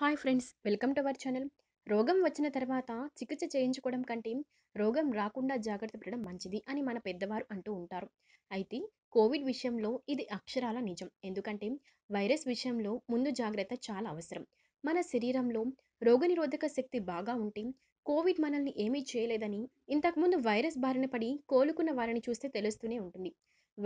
hi friends welcome to our channel రోగం వచ్చిన తర్వాత చికిత్స చేయించుకోవడం కంటే రోగం రాకుండా జాగ్రత్త పడడం మంచిది అని మన పెద్దవారు అంటూ ఉంటారు అయితే కోవిడ్ విషయంలో ఇది అక్షరాల నిజం ఎందుకంటే వైరస్ విషయంలో ముందు జాగ్రత్త చాలా అవసరం మన శరీరంలో రోగనిరోధక శక్తి బాగా ఉంటే కోవిడ్ మనల్ని ఏమీ చేయలేదని ఇంతకుముందు వైరస్ బారిన పడి కోలుకున్న వారిని చూస్తే తెలుస్తూనే ఉంటుంది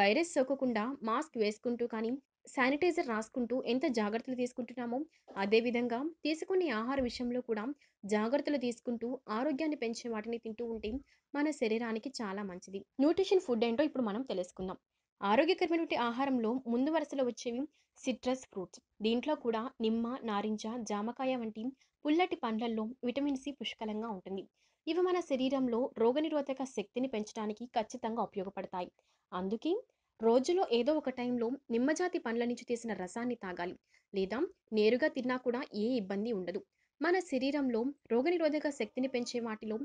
వైరస్ సోకకుండా మాస్క్ వేసుకుంటూ కానీ శానిటైజర్ రాసుకుంటూ ఎంత జాగ్రత్తలు తీసుకుంటున్నామో అదేవిధంగా తీసుకునే ఆహార విషయంలో కూడా జాగ్రత్తలు తీసుకుంటూ ఆరోగ్యాన్ని పెంచే వాటిని తింటూ ఉంటే మన శరీరానికి చాలా మంచిది న్యూట్రిషన్ ఫుడ్ ఏంటో ఇప్పుడు మనం తెలుసుకుందాం ఆరోగ్యకరమైనటువంటి ఆహారంలో ముందు వరుసలో వచ్చేవి సిట్రస్ ఫ్రూట్స్ దీంట్లో కూడా నిమ్మ నారింజ జామకాయ వంటి పుల్లటి పండ్లల్లో విటమిన్ సి పుష్కలంగా ఉంటుంది ఇవి మన శరీరంలో రోగనిరోధక శక్తిని పెంచడానికి ఖచ్చితంగా ఉపయోగపడతాయి అందుకే రోజులో ఏదో ఒక టైంలో నిమ్మజాతి పండ్ల నుంచి తీసిన రసాన్ని తాగాలి లేదా నేరుగా తిన్నా కూడా ఏ ఇబ్బంది ఉండదు మన శరీరంలో రోగనిరోధక శక్తిని పెంచే వాటిలో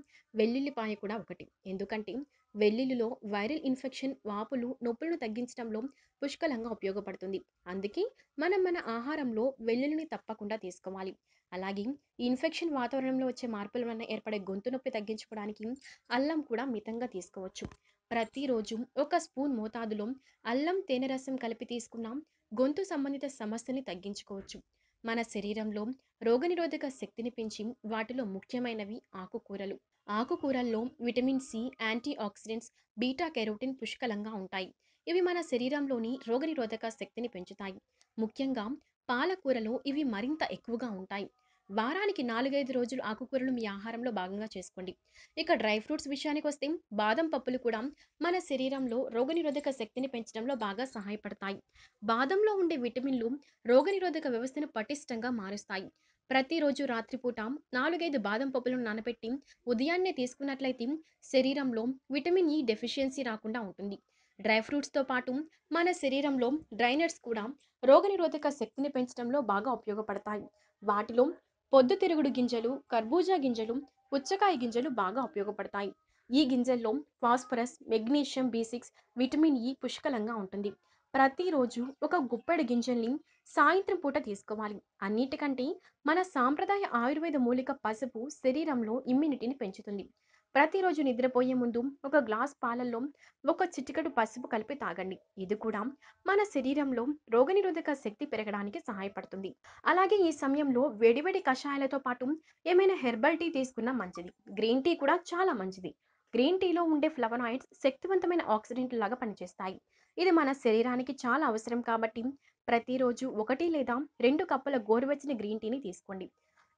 వెల్లుల్లిపాయ కూడా ఒకటి ఎందుకంటే వెల్లుల్లిలో వైరల్ ఇన్ఫెక్షన్ వాపులు నొప్పులను తగ్గించడంలో పుష్కలంగా ఉపయోగపడుతుంది అందుకే మనం మన ఆహారంలో వెల్లుల్లిని తప్పకుండా తీసుకోవాలి అలాగే ఇన్ఫెక్షన్ వాతావరణంలో వచ్చే మార్పుల వలన ఏర్పడే గొంతు నొప్పి తగ్గించుకోవడానికి అల్లం కూడా మితంగా తీసుకోవచ్చు ప్రతిరోజు ఒక స్పూన్ మోతాదులో అల్లం తేనె రసం కలిపి తీసుకున్న గొంతు సంబంధిత సమస్యని తగ్గించుకోవచ్చు మన శరీరంలో రోగనిరోధక శక్తిని పెంచి వాటిలో ముఖ్యమైనవి ఆకుకూరలు ఆకుకూరల్లో vitamin C antioxidants beta carotene పుష్కలంగా ఉంటాయి ఇవి మన శరీరంలోని రోగనిరోధక శక్తిని పెంచుతాయి ముఖ్యంగా పాలకూరలో ఇవి మరింత ఎక్కువగా ఉంటాయి వారానికి నాలుగైదు రోజులు ఆకుకూరలు మీ ఆహారంలో భాగంగా చేసుకోండి ఇక డ్రై ఫ్రూట్స్ విషయానికి వస్తే బాదం పప్పులు కూడా మన శరీరంలో రోగనిరోధక శక్తిని పెంచడంలో బాగా సహాయపడతాయి బాదంలో ఉండే విటమిన్లు రోగనిరోధక వ్యవస్థను పటిష్టంగా మారుస్తాయి ప్రతిరోజు రాత్రిపూట నాలుగైదు బాదం పప్పులను నానబెట్టి ఉదయాన్నే తీసుకున్నట్లయితే శరీరంలో విటమిన్ ఈ e డెఫిషియన్సీ రాకుండా ఉంటుంది డ్రై ఫ్రూట్స్తో పాటు మన శరీరంలో డ్రైనట్స్ కూడా రోగనిరోధక శక్తిని పెంచడంలో బాగా ఉపయోగపడతాయి వాటిలో పొద్దుతిరుగుడు గింజలు కర్బూజా గింజలు పుచ్చకాయ గింజలు బాగా ఉపయోగపడతాయి ఈ గింజల్లో phosphorus magnesium B six vitamin E e పుష్కలంగా ఉంటుంది ప్రతిరోజు ఒక గుప్పెడు గింజల్ని సాయంత్రం పూట తీసుకోవాలి అన్నిటికంటే మన సాంప్రదాయ ఆయుర్వేద మూలిక పసుపు శరీరంలో ఇమ్యూనిటీని పెంచుతుంది ప్రతిరోజు నిద్రపోయే ముందు ఒక గ్లాస్ పాలల్లో ఒక చిటికడు పసుపు కలిపి తాగండి ఇది కూడా మన శరీరంలో రోగనిరోధక శక్తి పెరగడానికి సహాయపడుతుంది అలాగే ఈ సమయంలో వేడివేడి కషాయాలతో పాటు ఏమైనా హెర్బల్ టీ తీసుకున్నా మంచిది గ్రీన్ టీ కూడా చాలా మంచిది గ్రీన్ టీలో ఉండే ఫ్లవనాయిడ్స్ శక్తివంతమైన ఆక్సిడెంట్ లాగా పనిచేస్తాయి ఇది మన శరీరానికి చాలా అవసరం కాబట్టి ప్రతిరోజు ఒకటి లేదా రెండు కప్పుల గోరువెచ్చని గ్రీన్ టీని తీసుకోండి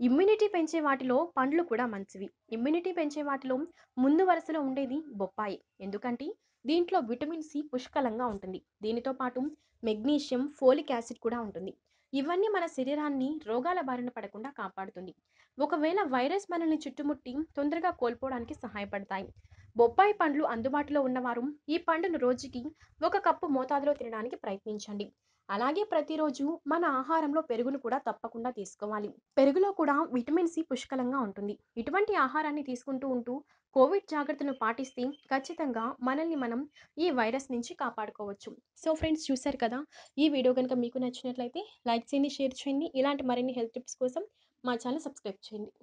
ఇమ్యూనిటీ పెంచే వాటిలో పండ్లు కూడా మంచివి ఇమ్యూనిటీ పెంచే వాటిలో ముందు వరుసలో ఉండేది బొప్పాయి ఎందుకంటే దీంట్లో విటమిన్ సి పుష్కలంగా ఉంటుంది దీనితో పాటు మెగ్నీషియం ఫోలిక్ యాసిడ్ కూడా ఉంటుంది ఇవన్నీ మన శరీరాన్ని రోగాల బారిన పడకుండా కాపాడుతుంది ఒకవేళ వైరస్ మనల్ని చుట్టుముట్టి తొందరగా కోల్పోవడానికి సహాయపడతాయి బొప్పాయి పండ్లు అందుబాటులో ఉన్నవారు ఈ పండును రోజుకి ఒక కప్పు మోతాదులో తినడానికి ప్రయత్నించండి అలాగే ప్రతిరోజు మన ఆహారంలో పెరుగును కూడా తప్పకుండా తీసుకోవాలి పెరుగులో కూడా విటమిన్ సి పుష్కలంగా ఉంటుంది ఇటువంటి ఆహారాన్ని తీసుకుంటూ ఉంటూ కోవిడ్ జాగ్రత్తను పాటిస్తే ఖచ్చితంగా మనల్ని మనం ఈ వైరస్ నుంచి కాపాడుకోవచ్చు సో ఫ్రెండ్స్ చూశారు కదా ఈ వీడియో కనుక మీకు నచ్చినట్లయితే లైక్ చేయండి షేర్ చేయండి ఇలాంటి మరిన్ని హెల్త్ టిప్స్ కోసం మా ఛానల్ సబ్స్క్రైబ్ చేయండి